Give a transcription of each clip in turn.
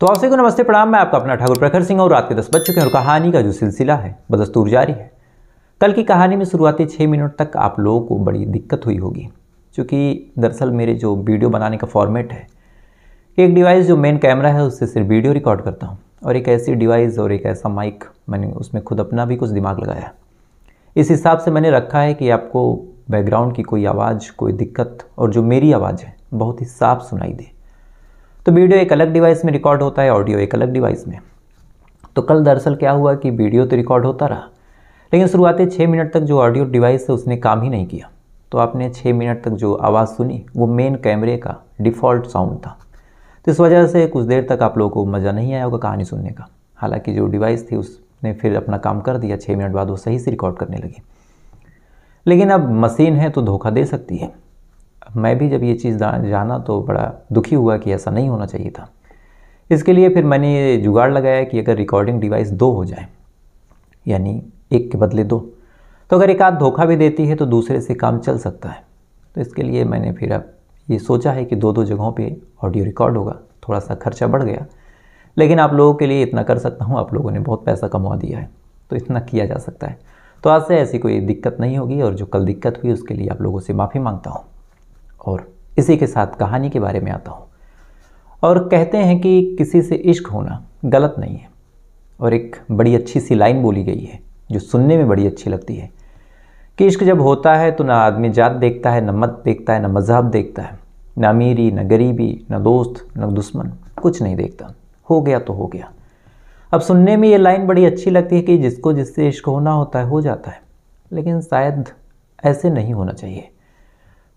तो आपसे को नमस्ते प्रणाम मैं आपका अपना ठाकुर प्रखर सिंह और रात के दस बज चुके हैं और कहानी का जो सिलसिला है बदस्तूर जारी है कल की कहानी में शुरुआती छः मिनट तक आप लोगों को बड़ी दिक्कत हुई होगी क्योंकि दरअसल मेरे जो वीडियो बनाने का फॉर्मेट है एक डिवाइस जो मेन कैमरा है उससे सिर्फ वीडियो रिकॉर्ड करता हूँ और एक ऐसी डिवाइस और एक ऐसा माइक मैंने उसमें खुद अपना भी कुछ दिमाग लगाया इस हिसाब से मैंने रखा है कि आपको बैकग्राउंड की कोई आवाज़ कोई दिक्कत और जो मेरी आवाज़ है बहुत ही साफ सुनाई दे तो वीडियो एक अलग डिवाइस में रिकॉर्ड होता है ऑडियो एक अलग डिवाइस में तो कल दरअसल क्या हुआ कि वीडियो तो रिकॉर्ड होता रहा लेकिन शुरुआती छः मिनट तक जो ऑडियो डिवाइस है उसने काम ही नहीं किया तो आपने छः मिनट तक जो आवाज़ सुनी वो मेन कैमरे का डिफ़ॉल्ट साउंड था तो इस वजह से कुछ देर तक आप लोगों को मज़ा नहीं आया होगा कहानी सुनने का हालांकि जो डिवाइस थी उसने फिर अपना काम कर दिया छः मिनट बाद वो सही से रिकॉर्ड करने लगी लेकिन अब मशीन है तो धोखा दे सकती है मैं भी जब ये चीज़ जाना तो बड़ा दुखी हुआ कि ऐसा नहीं होना चाहिए था इसके लिए फिर मैंने ये जुगाड़ लगाया कि अगर रिकॉर्डिंग डिवाइस दो हो जाए यानी एक के बदले दो तो अगर एक आध धोखा भी देती है तो दूसरे से काम चल सकता है तो इसके लिए मैंने फिर अब ये सोचा है कि दो दो जगहों पे ऑडियो रिकॉर्ड होगा थोड़ा सा खर्चा बढ़ गया लेकिन आप लोगों के लिए इतना कर सकता हूँ आप लोगों ने बहुत पैसा कमा दिया है तो इतना किया जा सकता है तो आज से ऐसी कोई दिक्कत नहीं होगी और जो कल दिक्कत हुई उसके लिए आप लोगों से माफ़ी मांगता हूँ और इसी के साथ कहानी के बारे में आता हूँ और कहते हैं कि किसी से इश्क होना गलत नहीं है और एक बड़ी अच्छी सी लाइन बोली गई है जो सुनने में बड़ी अच्छी लगती है कि इश्क जब होता है तो ना आदमी जात देखता है ना मत देखता है ना मज़हब देखता है ना अमीरी ना गरीबी ना दोस्त ना दुश्मन कुछ नहीं देखता हो गया तो हो गया अब सुनने में ये लाइन बड़ी अच्छी लगती है कि जिसको जिससे इश्क होना होता है हो जाता है लेकिन शायद ऐसे नहीं होना चाहिए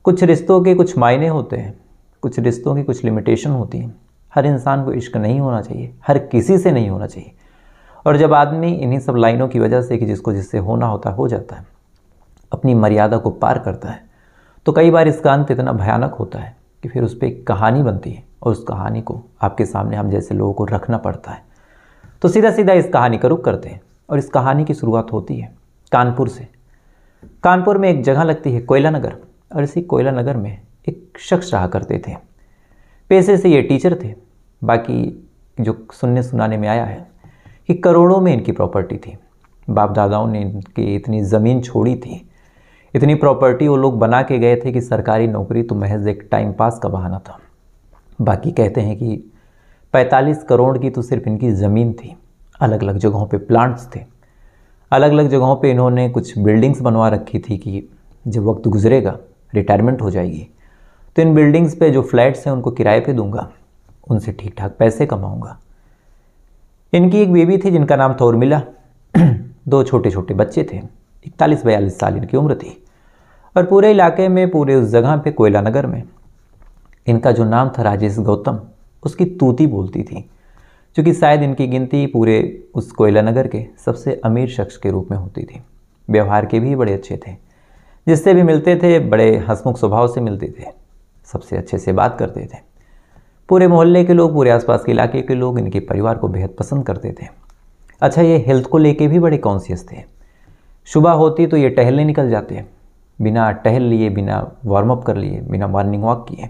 कुछ रिश्तों के कुछ मायने होते हैं कुछ रिश्तों की कुछ लिमिटेशन होती हैं हर इंसान को इश्क नहीं होना चाहिए हर किसी से नहीं होना चाहिए और जब आदमी इन्हीं सब लाइनों की वजह से कि जिसको जिससे होना होता हो जाता है अपनी मर्यादा को पार करता है तो कई बार इसका अंत इतना भयानक होता है कि फिर उस पर एक कहानी बनती है और उस कहानी को आपके सामने हम जैसे लोगों को रखना पड़ता है तो सीधा सीधा इस कहानी का रुख करते हैं और इस कहानी की शुरुआत होती है कानपुर से कानपुर में एक जगह लगती है कोयला नगर अरसी कोयला नगर में एक शख्स रहा करते थे पैसे से ये टीचर थे बाकी जो सुनने सुनाने में आया है कि करोड़ों में इनकी प्रॉपर्टी थी बाप दादाओं ने इनकी इतनी ज़मीन छोड़ी थी इतनी प्रॉपर्टी वो लोग बना के गए थे कि सरकारी नौकरी तो महज एक टाइम पास का बहाना था बाकी कहते हैं कि 45 करोड़ की तो सिर्फ इनकी ज़मीन थी अलग अलग जगहों पे प्लांट्स थे अलग अलग जगहों पे इन्होंने कुछ बिल्डिंग्स बनवा रखी थी कि जब वक्त गुजरेगा रिटायरमेंट हो जाएगी तो इन बिल्डिंग्स पे जो फ्लैट्स हैं उनको किराए पे दूंगा उनसे ठीक ठाक पैसे कमाऊंगा इनकी एक बेबी थी जिनका नाम था उर्मिला दो छोटे छोटे बच्चे थे इकतालीस बयालीस साल इनकी उम्र थी और पूरे इलाके में पूरे उस जगह पे कोयला नगर में इनका जो नाम था राजेश गौतम उसकी तूती बोलती थी क्योंकि शायद इनकी गिनती पूरे उस कोयला नगर के सबसे अमीर शख्स के रूप में होती थी व्यवहार के भी बड़े अच्छे थे जिससे भी मिलते थे बड़े हंसमुख स्वभाव से मिलते थे सबसे अच्छे से बात करते थे पूरे मोहल्ले के लोग पूरे आसपास के इलाके के लोग इनके परिवार को बेहद पसंद करते थे अच्छा ये हेल्थ को लेके भी बड़े कॉन्सियस थे सुबह होती तो ये टहलने निकल जाते बिना टहल लिए बिना वार्म अप कर लिए बिना मॉर्निंग वॉक किए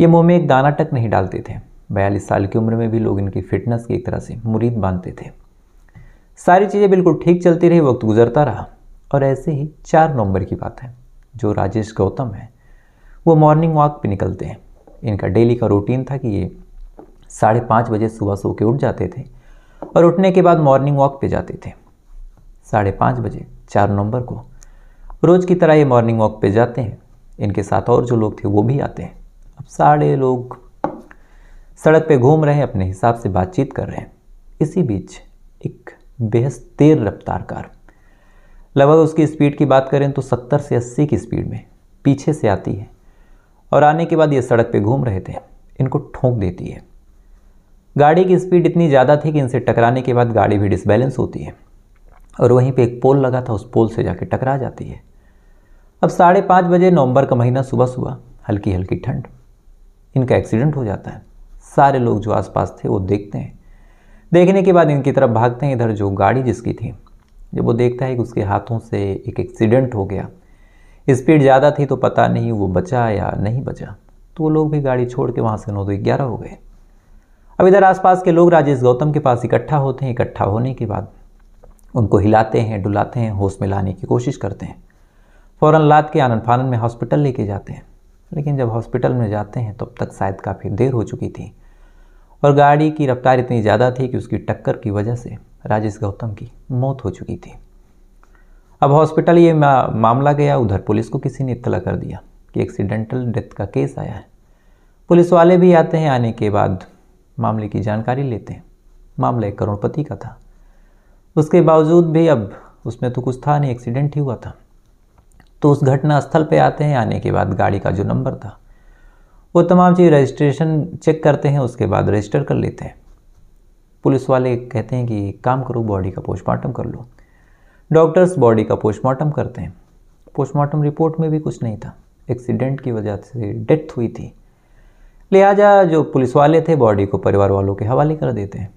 ये मुंह में एक दाना टक नहीं डालते थे बयालीस साल की उम्र में भी लोग इनकी फिटनेस की एक तरह से मुरीद बांधते थे सारी चीज़ें बिल्कुल ठीक चलती रही वक्त गुजरता रहा और ऐसे ही चार नवंबर की बात है जो राजेश गौतम है वो मॉर्निंग वॉक पे निकलते हैं इनका डेली का रूटीन था कि ये साढ़े पाँच बजे सुबह सो के उठ जाते थे और उठने के बाद मॉर्निंग वॉक पे जाते थे साढ़े पाँच बजे चार नवंबर को रोज़ की तरह ये मॉर्निंग वॉक पे जाते हैं इनके साथ और जो लोग थे वो भी आते हैं अब सारे लोग सड़क पे घूम रहे हैं अपने हिसाब से बातचीत कर रहे हैं इसी बीच एक बेहद तेज रफ्तार कार लगभग उसकी स्पीड की बात करें तो सत्तर से अस्सी की स्पीड में पीछे से आती है और आने के बाद ये सड़क पे घूम रहे थे इनको ठोंक देती है गाड़ी की स्पीड इतनी ज़्यादा थी कि इनसे टकराने के बाद गाड़ी भी डिसबैलेंस होती है और वहीं पे एक पोल लगा था उस पोल से जाके टकरा जाती है अब साढ़े पाँच बजे नवंबर का महीना सुबह सुबह हल्की हल्की ठंड इनका एक्सीडेंट हो जाता है सारे लोग जो आसपास थे वो देखते हैं देखने के बाद इनकी तरफ भागते हैं इधर जो गाड़ी जिसकी थी जब वो देखता है कि उसके हाथों से एक एक्सीडेंट हो गया स्पीड ज़्यादा थी तो पता नहीं वो बचा या नहीं बचा तो वो लोग भी गाड़ी छोड़ के वहाँ से नौ दो ग्यारह हो गए अब इधर आसपास के लोग राजेश गौतम के पास इकट्ठा होते हैं इकट्ठा होने के बाद उनको हिलाते हैं डुलाते हैं होश में लाने की कोशिश करते हैं फ़ौरन लाद के आनंद फानन में हॉस्पिटल लेके जाते हैं लेकिन जब हॉस्पिटल में जाते हैं तब तो तक शायद काफ़ी देर हो चुकी थी और गाड़ी की रफ्तार इतनी ज़्यादा थी कि उसकी टक्कर की वजह से राजेश गौतम की मौत हो चुकी थी अब हॉस्पिटल ये मा, मामला गया उधर पुलिस को किसी ने इतला कर दिया कि एक्सीडेंटल डेथ का केस आया है पुलिस वाले भी आते हैं आने के बाद मामले की जानकारी लेते हैं मामला एक करोड़पति का था उसके बावजूद भी अब उसमें तो कुछ था नहीं एक्सीडेंट ही हुआ था तो उस घटना स्थल पे आते हैं आने के बाद गाड़ी का जो नंबर था वो तमाम चीज़ रजिस्ट्रेशन चेक करते हैं उसके बाद रजिस्टर कर लेते हैं पुलिस वाले कहते हैं कि काम करो बॉडी का पोस्टमार्टम कर लो डॉक्टर्स बॉडी का पोस्टमार्टम करते हैं पोस्टमार्टम रिपोर्ट में भी कुछ नहीं था एक्सीडेंट की वजह से डेथ हुई थी लिहाजा जो पुलिस वाले थे बॉडी को परिवार वालों के हवाले कर देते हैं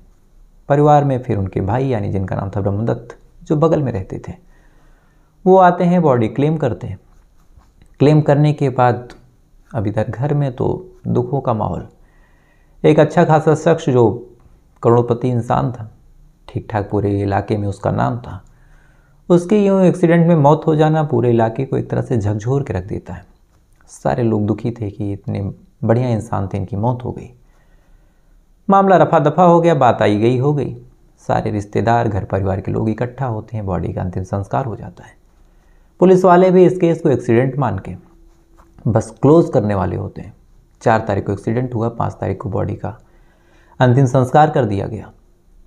परिवार में फिर उनके भाई यानी जिनका नाम था ब्रह्मदत्त जो बगल में रहते थे वो आते हैं बॉडी क्लेम करते हैं क्लेम करने के बाद अभी तक घर में तो दुखों का माहौल एक अच्छा खासा शख्स जो करोड़पति इंसान था ठीक ठाक पूरे इलाके में उसका नाम था उसके यूँ एक्सीडेंट में मौत हो जाना पूरे इलाके को एक तरह से झकझोर के रख देता है सारे लोग दुखी थे कि इतने बढ़िया इंसान थे इनकी मौत हो गई मामला रफा दफा हो गया बात आई गई हो गई सारे रिश्तेदार घर परिवार के लोग इकट्ठा होते हैं बॉडी का अंतिम संस्कार हो जाता है पुलिस वाले भी इस केस को एक्सीडेंट मान के बस क्लोज करने वाले होते हैं चार तारीख को एक्सीडेंट हुआ पाँच तारीख को बॉडी का अंतिम संस्कार कर दिया गया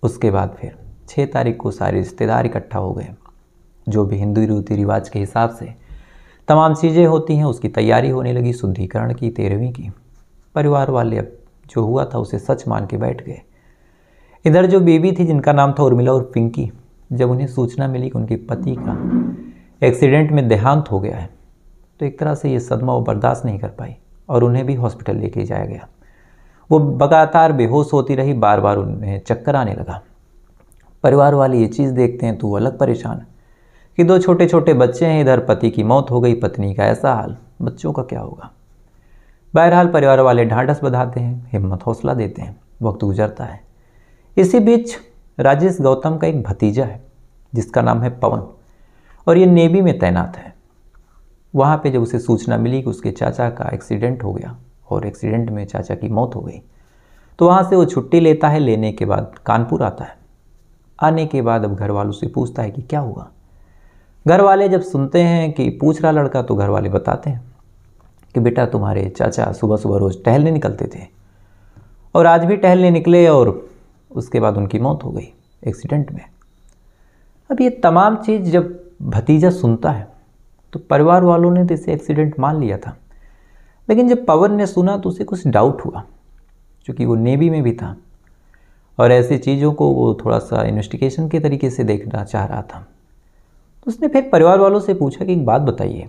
उसके बाद फिर छः तारीख को सारे रिश्तेदार इकट्ठा हो गए जो भी हिंदू रीति रिवाज के हिसाब से तमाम चीज़ें होती हैं उसकी तैयारी होने लगी शुद्धिकरण की तेरहवीं की परिवार वाले अब जो हुआ था उसे सच मान के बैठ गए इधर जो बेबी थी जिनका नाम था उर्मिला और पिंकी जब उन्हें सूचना मिली कि उनके पति का एक्सीडेंट में देहांत हो गया है तो एक तरह से ये सदमा वो बर्दाश्त नहीं कर पाई और उन्हें भी हॉस्पिटल लेके जाया गया वो लगातार बेहोश होती रही बार बार उन्हें चक्कर आने लगा परिवार वाले ये चीज़ देखते हैं तो वो अलग परेशान कि दो छोटे छोटे बच्चे हैं इधर पति की मौत हो गई पत्नी का ऐसा हाल बच्चों का क्या होगा बहरहाल परिवार वाले ढांढस बधाते हैं हिम्मत हौसला देते हैं वक्त गुजरता है इसी बीच राजेश गौतम का एक भतीजा है जिसका नाम है पवन और ये नेवी में तैनात है वहाँ पे जब उसे सूचना मिली कि उसके चाचा का एक्सीडेंट हो गया और एक्सीडेंट में चाचा की मौत हो गई तो वहाँ से वो छुट्टी लेता है लेने के बाद कानपुर आता है आने के बाद अब घर वालों से पूछता है कि क्या हुआ घर वाले जब सुनते हैं कि पूछ रहा लड़का तो घर वाले बताते हैं कि बेटा तुम्हारे चाचा सुबह सुबह रोज़ टहलने निकलते थे और आज भी टहलने निकले और उसके बाद उनकी मौत हो गई एक्सीडेंट में अब ये तमाम चीज़ जब भतीजा सुनता है तो परिवार वालों ने तो इसे एक्सीडेंट मान लिया था लेकिन जब पवन ने सुना तो उसे कुछ डाउट हुआ क्योंकि वो नेवी में भी था और ऐसी चीज़ों को वो थोड़ा सा इन्वेस्टिगेशन के तरीके से देखना चाह रहा था तो उसने फिर परिवार वालों से पूछा कि एक बात बताइए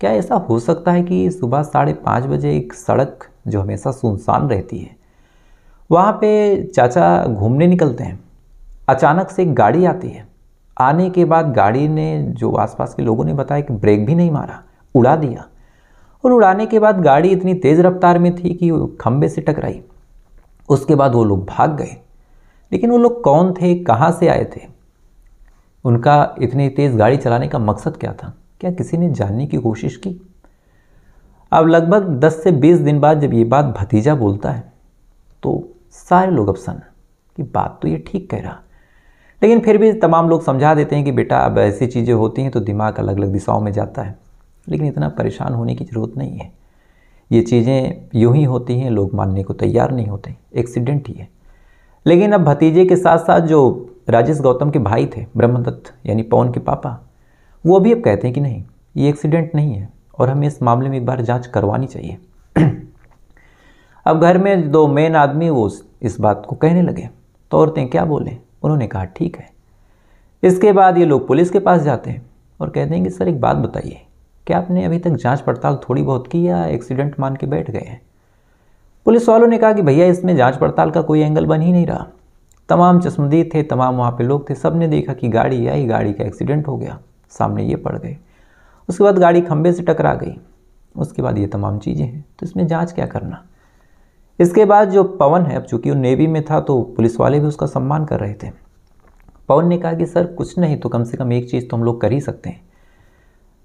क्या ऐसा हो सकता है कि सुबह साढ़े पाँच बजे एक सड़क जो हमेशा सुनसान रहती है वहाँ पे चाचा घूमने निकलते हैं अचानक से एक गाड़ी आती है आने के बाद गाड़ी ने जो आसपास के लोगों ने बताया कि ब्रेक भी नहीं मारा उड़ा दिया और उड़ाने के बाद गाड़ी इतनी तेज़ रफ्तार में थी कि खंबे से टकराई उसके बाद वो लोग भाग गए लेकिन वो लोग कौन थे कहाँ से आए थे उनका इतनी तेज़ गाड़ी चलाने का मकसद क्या था क्या किसी ने जानने की कोशिश की अब लगभग 10 से 20 दिन बाद जब ये बात भतीजा बोलता है तो सारे लोग अब सन कि बात तो ये ठीक कह रहा लेकिन फिर भी तमाम लोग समझा देते हैं कि बेटा अब ऐसी चीज़ें होती हैं तो दिमाग अलग अलग दिशाओं में जाता है लेकिन इतना परेशान होने की ज़रूरत नहीं है ये चीज़ें यूं ही होती हैं लोग मानने को तैयार नहीं होते एक्सीडेंट ही है लेकिन अब भतीजे के साथ साथ जो राजेश गौतम के भाई थे ब्रह्मदत्त यानी पवन के पापा वो अभी अब कहते हैं कि नहीं ये एक्सीडेंट नहीं है और हमें इस मामले में एक बार जांच करवानी चाहिए अब घर में दो मेन आदमी वो इस बात को कहने लगे तो औरतें क्या बोले उन्होंने कहा ठीक है इसके बाद ये लोग पुलिस के पास जाते हैं और कहते हैं कि सर एक बात बताइए क्या आपने अभी तक जांच पड़ताल थोड़ी बहुत की या एक्सीडेंट मान के बैठ गए हैं पुलिस वालों ने कहा कि भैया इसमें जांच पड़ताल का कोई एंगल बन ही नहीं रहा तमाम चश्मदीद थे तमाम वहाँ पे लोग थे सब ने देखा कि गाड़ी आई गाड़ी का एक्सीडेंट हो गया सामने ये पड़ गए उसके बाद गाड़ी खंबे से टकरा गई उसके बाद ये तमाम चीज़ें हैं तो इसमें जाँच क्या करना इसके बाद जो पवन है अब चूँकि वो नेवी में था तो पुलिस वाले भी उसका सम्मान कर रहे थे पवन ने कहा कि सर कुछ नहीं तो कम से कम एक चीज़ तो हम लोग कर ही सकते हैं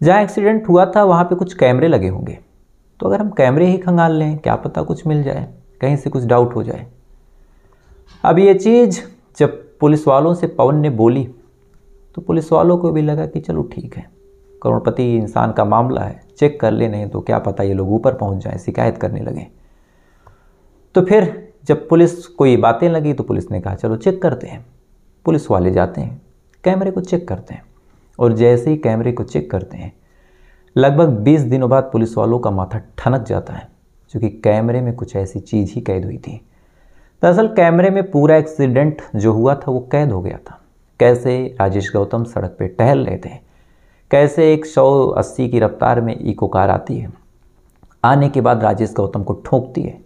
जहाँ एक्सीडेंट हुआ था वहाँ पे कुछ कैमरे लगे होंगे तो अगर हम कैमरे ही खंगाल लें क्या पता कुछ मिल जाए कहीं से कुछ डाउट हो जाए अब ये चीज़ जब पुलिस वालों से पवन ने बोली तो पुलिस वालों को भी लगा कि चलो ठीक है करोड़पति इंसान का मामला है चेक कर ले नहीं तो क्या पता ये लोग ऊपर पहुंच जाएं शिकायत करने लगे तो फिर जब पुलिस को ये बातें लगी तो पुलिस ने कहा चलो चेक करते हैं पुलिस वाले जाते हैं कैमरे को चेक करते हैं और जैसे ही कैमरे को चेक करते हैं लगभग 20 दिनों बाद पुलिस वालों का माथा ठनक जाता है क्योंकि कैमरे में कुछ ऐसी चीज़ ही कैद हुई थी दरअसल कैमरे में पूरा एक्सीडेंट जो हुआ था वो कैद हो गया था कैसे राजेश गौतम सड़क पर टहल रहे थे कैसे एक सौ अस्सी की रफ्तार में इको कार आती है आने के बाद राजेश गौतम को ठोकती है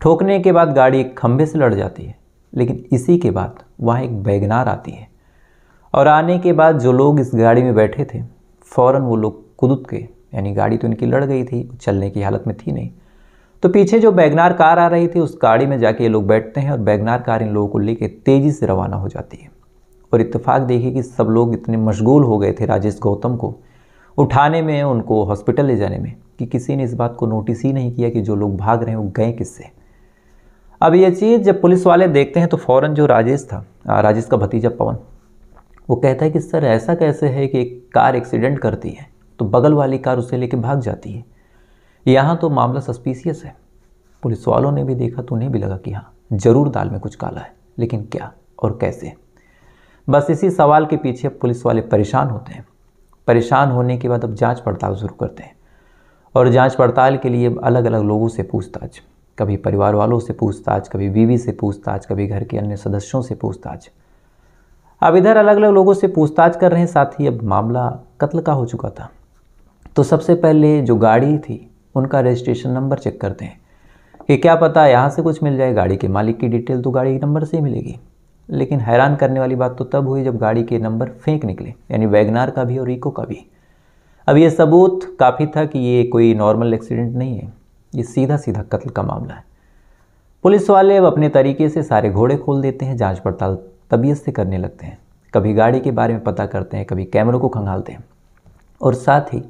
ठोकने के बाद गाड़ी एक खंभे से लड़ जाती है लेकिन इसी के बाद वहाँ एक बैगनार आती है और आने के बाद जो लोग इस गाड़ी में बैठे थे फ़ौर वो लोग कुदत गए यानी गाड़ी तो इनकी लड़ गई थी चलने की हालत में थी नहीं तो पीछे जो बैगनार कार आ रही थी उस गाड़ी में जाके ये लोग बैठते हैं और बैगनार कार इन लोगों को लेके तेज़ी से रवाना हो जाती है और इतफाक देखिए कि सब लोग इतने मशगूल हो गए थे राजेश गौतम को उठाने में उनको हॉस्पिटल ले जाने में कि किसी ने इस बात को नोटिस ही नहीं किया कि जो लोग भाग रहे हैं वो गए किससे अब ये चीज़ जब पुलिस वाले देखते हैं तो फ़ौरन जो राजेश था राजेश का भतीजा पवन वो कहता है कि सर ऐसा कैसे है कि एक कार एक्सीडेंट करती है तो बगल वाली कार उसे लेके भाग जाती है यहाँ तो मामला सस्पीसियस है पुलिस वालों ने भी देखा तो उन्हें भी लगा कि हाँ ज़रूर दाल में कुछ काला है लेकिन क्या और कैसे बस इसी सवाल के पीछे अब पुलिस वाले परेशान होते हैं परेशान होने के बाद अब जांच पड़ताल शुरू करते हैं और जांच पड़ताल के लिए अलग अलग लोगों से पूछताछ कभी परिवार वालों से पूछताछ कभी बीवी से पूछताछ कभी घर के अन्य सदस्यों से पूछताछ अब इधर अलग अलग लोगों से पूछताछ कर रहे हैं साथ ही अब मामला कत्ल का हो चुका था तो सबसे पहले जो गाड़ी थी उनका रजिस्ट्रेशन नंबर चेक करते हैं कि क्या पता यहाँ से कुछ मिल जाए गाड़ी के मालिक की डिटेल तो गाड़ी के नंबर से ही मिलेगी लेकिन हैरान करने वाली बात तो तब हुई जब गाड़ी के नंबर फेंक निकले यानी वैगनार का भी और रिको का भी अब ये सबूत काफ़ी था कि ये कोई नॉर्मल एक्सीडेंट नहीं है ये सीधा सीधा कत्ल का मामला है पुलिस वाले अब अपने तरीके से सारे घोड़े खोल देते हैं जांच पड़ताल तबीयत से करने लगते हैं कभी गाड़ी के बारे में पता करते हैं कभी कैमरों को खंगालते हैं और साथ ही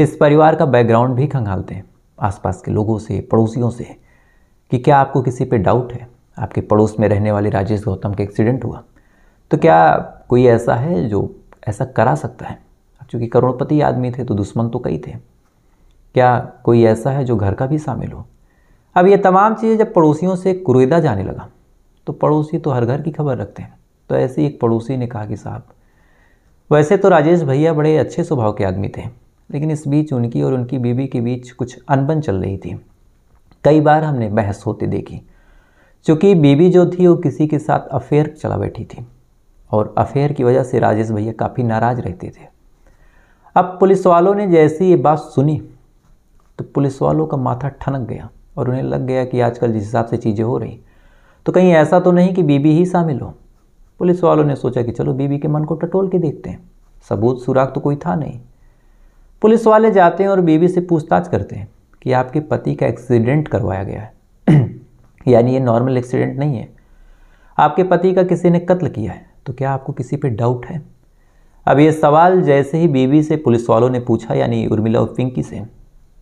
इस परिवार का बैकग्राउंड भी खंगालते हैं आसपास के लोगों से पड़ोसियों से कि क्या आपको किसी पे डाउट है आपके पड़ोस में रहने वाले राजेश गौतम का एक्सीडेंट हुआ तो क्या कोई ऐसा है जो ऐसा करा सकता है चूँकि करोड़पति आदमी थे तो दुश्मन तो कई थे क्या कोई ऐसा है जो घर का भी शामिल हो अब ये तमाम चीज़ें जब पड़ोसियों से कुरेदा जाने लगा तो पड़ोसी तो हर घर की खबर रखते हैं तो ऐसे एक पड़ोसी ने कहा कि साहब वैसे तो राजेश भैया बड़े अच्छे स्वभाव के आदमी थे लेकिन इस बीच उनकी और उनकी बीवी के बीच कुछ अनबन चल रही थी कई बार हमने बहस होते देखी चूँकि बीबी जो थी वो किसी के साथ अफेयर चला बैठी थी और अफेयर की वजह से राजेश भैया काफ़ी नाराज़ रहते थे अब पुलिस वालों ने जैसी ये बात सुनी तो पुलिस वालों का माथा ठनक गया और उन्हें लग गया कि आजकल जिस हिसाब से चीज़ें हो रही तो कहीं ऐसा तो नहीं कि बीबी ही शामिल हो पुलिस वालों ने सोचा कि चलो बीबी के मन को टटोल के देखते हैं सबूत सुराग तो कोई था नहीं पुलिस वाले जाते हैं और बीबी से पूछताछ करते हैं कि आपके पति का एक्सीडेंट करवाया गया है यानी ये नॉर्मल एक्सीडेंट नहीं है आपके पति का किसी ने कत्ल किया है तो क्या आपको किसी पे डाउट है अब ये सवाल जैसे ही बीवी से पुलिस वालों ने पूछा यानी उर्मिला और पिंकी से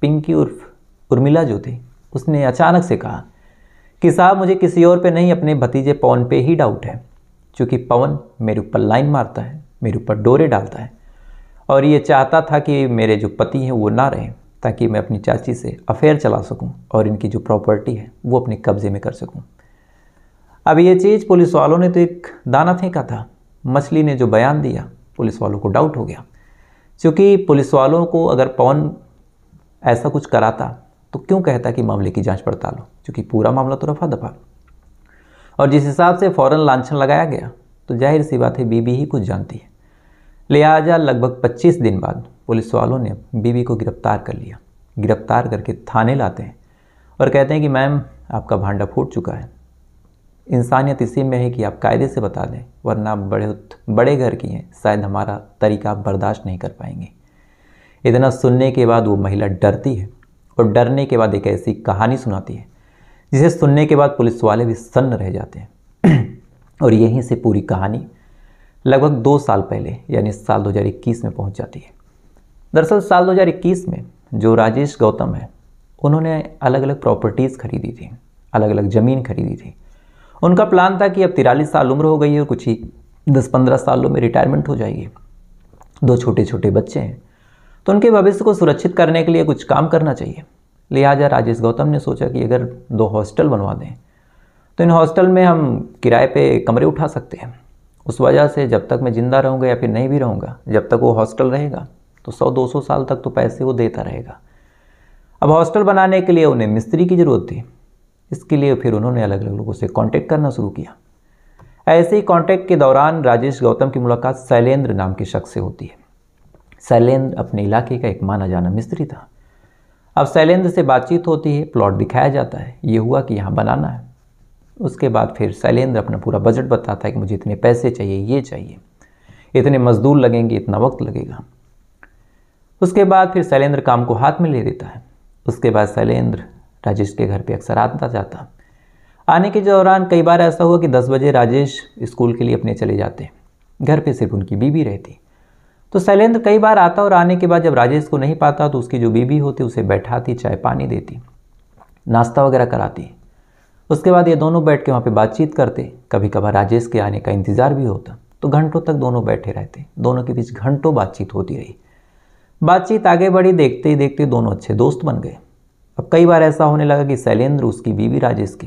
पिंकी उर्फ उर्मिला जो थी उसने अचानक से कहा कि साहब मुझे किसी और पे नहीं अपने भतीजे पवन पे ही डाउट है क्योंकि पवन मेरे ऊपर लाइन मारता है मेरे ऊपर डोरे डालता है और ये चाहता था कि मेरे जो पति हैं वो ना रहें ताकि मैं अपनी चाची से अफेयर चला सकूं और इनकी जो प्रॉपर्टी है वो अपने कब्ज़े में कर सकूं। अब ये चीज़ पुलिस वालों ने तो एक दाना फेंका था मछली ने जो बयान दिया पुलिस वालों को डाउट हो गया क्योंकि पुलिस वालों को अगर पवन ऐसा कुछ कराता तो क्यों कहता है कि मामले की जांच पड़ताल हो क्योंकि पूरा मामला तो रफा दफा और जिस हिसाब से फ़ौरन लाछन लगाया गया तो जाहिर सी बात है बीबी ही कुछ जानती है लिहाजा लगभग 25 दिन बाद पुलिस वालों ने बीबी को गिरफ्तार कर लिया गिरफ्तार करके थाने लाते हैं और कहते हैं कि मैम आपका भांडा फूट चुका है इंसानियत इसी में है कि आप कायदे से बता दें वरना आप बड़े बड़े घर की हैं शायद हमारा तरीका बर्दाश्त नहीं कर पाएंगे इतना सुनने के बाद वो महिला डरती है और डरने के बाद एक ऐसी कहानी सुनाती है जिसे सुनने के बाद पुलिस वाले भी सन्न रह जाते हैं और यहीं से पूरी कहानी लगभग दो साल पहले यानी साल 2021 में पहुंच जाती है दरअसल साल 2021 में जो राजेश गौतम है उन्होंने अलग अलग प्रॉपर्टीज़ खरीदी थी अलग अलग ज़मीन खरीदी थी उनका प्लान था कि अब तिरालीस साल उम्र हो गई है और कुछ ही दस पंद्रह सालों में रिटायरमेंट हो जाएगी दो छोटे छोटे बच्चे हैं तो उनके भविष्य को सुरक्षित करने के लिए कुछ काम करना चाहिए लिहाजा राजेश गौतम ने सोचा कि अगर दो हॉस्टल बनवा दें तो इन हॉस्टल में हम किराए पे कमरे उठा सकते हैं उस वजह से जब तक मैं ज़िंदा रहूँगा या फिर नहीं भी रहूँगा जब तक वो हॉस्टल रहेगा तो सौ दो सौ साल तक तो पैसे वो देता रहेगा अब हॉस्टल बनाने के लिए उन्हें मिस्त्री की ज़रूरत थी इसके लिए फिर उन्होंने अलग अलग लोगों से कॉन्टैक्ट करना शुरू किया ऐसे ही कॉन्टैक्ट के दौरान राजेश गौतम की मुलाकात शैलेंद्र नाम के शख्स से होती है शैलेंद्र अपने इलाके का एक माना जाना मिस्त्री था अब शैलेंद्र से बातचीत होती है प्लॉट दिखाया जाता है ये हुआ कि यहाँ बनाना है उसके बाद फिर शैलेंद्र अपना पूरा बजट बताता है कि मुझे इतने पैसे चाहिए ये चाहिए इतने मजदूर लगेंगे इतना वक्त लगेगा उसके बाद फिर शैलेंद्र काम को हाथ में ले देता है उसके बाद शैलेंद्र राजेश के घर पर अक्सर आता जाता आने के दौरान कई बार ऐसा हुआ कि दस बजे राजेश स्कूल के लिए अपने चले जाते घर पर सिर्फ उनकी बीवी रहती तो शैलेंद्र कई बार आता और आने के बाद जब राजेश को नहीं पाता तो उसकी जो बीबी होती उसे बैठाती चाय पानी देती नाश्ता वगैरह कराती उसके बाद ये दोनों बैठ के वहाँ पर बातचीत करते कभी कभार राजेश के आने का इंतज़ार भी होता तो घंटों तक दोनों बैठे रहते दोनों के बीच घंटों बातचीत होती रही बातचीत आगे बढ़ी देखते ही देखते दोनों अच्छे दोस्त बन गए अब कई बार ऐसा होने लगा कि शैलेंद्र उसकी बीवी राजेश के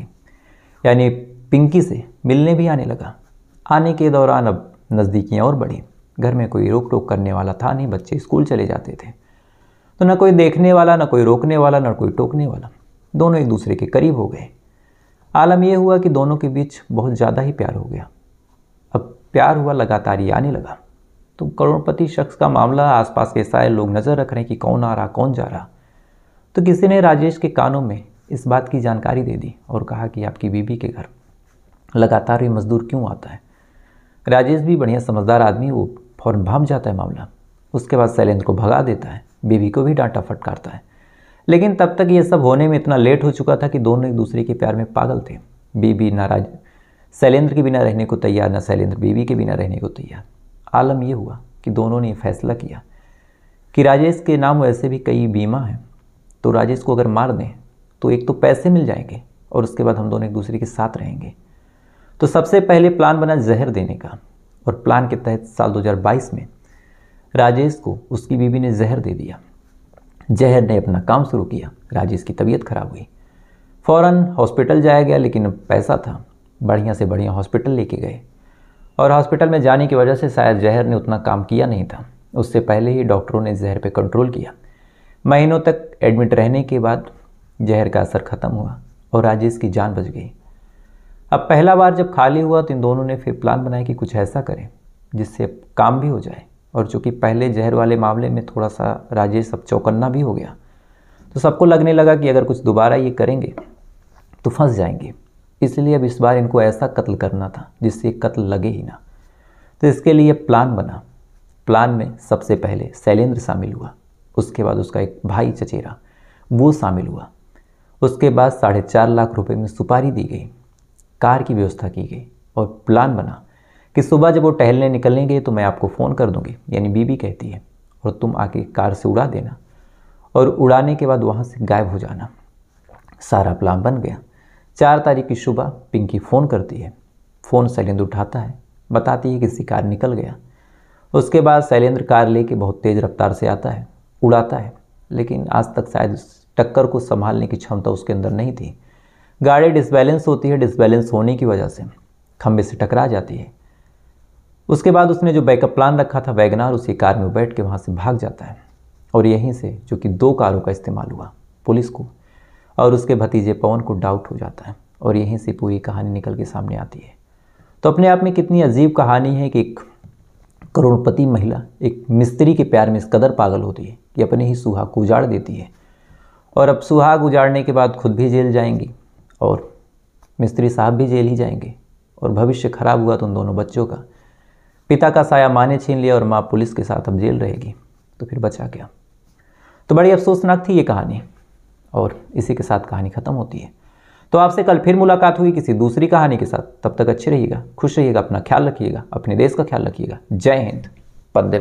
यानी पिंकी से मिलने भी आने लगा आने के दौरान अब नज़दीकियाँ और बढ़ी घर में कोई रोक टोक करने वाला था नहीं बच्चे स्कूल चले जाते थे तो ना कोई देखने वाला ना कोई रोकने वाला ना कोई टोकने वाला दोनों एक दूसरे के करीब हो गए आलम यह हुआ कि दोनों के बीच बहुत ज़्यादा ही प्यार हो गया अब प्यार हुआ लगातार ही आने लगा तो करोड़पति शख्स का मामला आसपास के सारे लोग नज़र रख रहे हैं कि कौन आ रहा कौन जा रहा तो किसी ने राजेश के कानों में इस बात की जानकारी दे दी और कहा कि आपकी बीबी के घर लगातार ये मज़दूर क्यों आता है राजेश भी बढ़िया समझदार आदमी वो फ़ौरन भाप जाता है मामला उसके बाद शैलेंद्र को भगा देता है बीबी को भी डांटा फटकारता है लेकिन तब तक ये सब होने में इतना लेट हो चुका था कि दोनों एक दूसरे के प्यार में पागल थे बेबी नाराज शैलेंद्र के बिना रहने को तैयार ना शैलेंद्र बीबी के बिना रहने को तैयार आलम यह हुआ कि दोनों ने फैसला किया कि राजेश के नाम वैसे भी कई बीमा हैं तो राजेश को अगर मार दें तो एक तो पैसे मिल जाएंगे और उसके बाद हम दोनों एक दूसरे के साथ रहेंगे तो सबसे पहले प्लान बना जहर देने का और प्लान के तहत साल 2022 में राजेश को उसकी बीवी ने जहर दे दिया जहर ने अपना काम शुरू किया राजेश की तबीयत खराब हुई फ़ौरन हॉस्पिटल जाया गया लेकिन पैसा था बढ़िया से बढ़िया हॉस्पिटल लेके गए और हॉस्पिटल में जाने की वजह से शायद जहर ने उतना काम किया नहीं था उससे पहले ही डॉक्टरों ने जहर पर कंट्रोल किया महीनों तक एडमिट रहने के बाद जहर का असर ख़त्म हुआ और राजेश की जान बच गई अब पहला बार जब खाली हुआ तो इन दोनों ने फिर प्लान बनाया कि कुछ ऐसा करें जिससे काम भी हो जाए और चूँकि पहले जहर वाले मामले में थोड़ा सा राजेश अब चौकन्ना भी हो गया तो सबको लगने लगा कि अगर कुछ दोबारा ये करेंगे तो फंस जाएंगे इसलिए अब इस बार इनको ऐसा कत्ल करना था जिससे कत्ल लगे ही ना तो इसके लिए प्लान बना प्लान में सबसे पहले शैलेंद्र शामिल हुआ उसके बाद उसका एक भाई चचेरा वो शामिल हुआ उसके बाद साढ़े चार लाख रुपए में सुपारी दी गई कार की व्यवस्था की गई और प्लान बना कि सुबह जब वो टहलने निकलेंगे तो मैं आपको फ़ोन कर दूंगी यानी बीबी कहती है और तुम आके कार से उड़ा देना और उड़ाने के बाद वहाँ से गायब हो जाना सारा प्लान बन गया चार तारीख की सुबह पिंकी फ़ोन करती है फ़ोन शैलेंद्र उठाता है बताती है कि शिकार निकल गया उसके बाद शैलेंद्र कार लेके बहुत तेज़ रफ्तार से आता है उड़ाता है लेकिन आज तक शायद टक्कर को संभालने की क्षमता उसके अंदर नहीं थी गाड़ी डिसबैलेंस होती है डिसबैलेंस होने की वजह से खंभे से टकरा जाती है उसके बाद उसने जो बैकअप प्लान रखा था वैगनार उसी कार में बैठ के वहाँ से भाग जाता है और यहीं से जो कि दो कारों का इस्तेमाल हुआ पुलिस को और उसके भतीजे पवन को डाउट हो जाता है और यहीं से पूरी कहानी निकल के सामने आती है तो अपने आप में कितनी अजीब कहानी है कि एक करोड़पति महिला एक मिस्त्री के प्यार में इस कदर पागल होती है कि अपने ही सुहाग को उजाड़ देती है और अब सुहाग उजाड़ने के बाद खुद भी जेल जाएंगी और मिस्त्री साहब भी जेल ही जाएंगे और भविष्य खराब हुआ तो उन दोनों बच्चों का पिता का साया माँ ने छीन लिया और माँ पुलिस के साथ अब जेल रहेगी तो फिर बचा गया तो बड़ी अफसोसनाक थी ये कहानी और इसी के साथ कहानी ख़त्म होती है तो आपसे कल फिर मुलाकात हुई किसी दूसरी कहानी के साथ तब तक अच्छे रहिएगा खुश रहिएगा अपना ख्याल रखिएगा अपने देश का ख्याल रखिएगा जय हिंद पद्य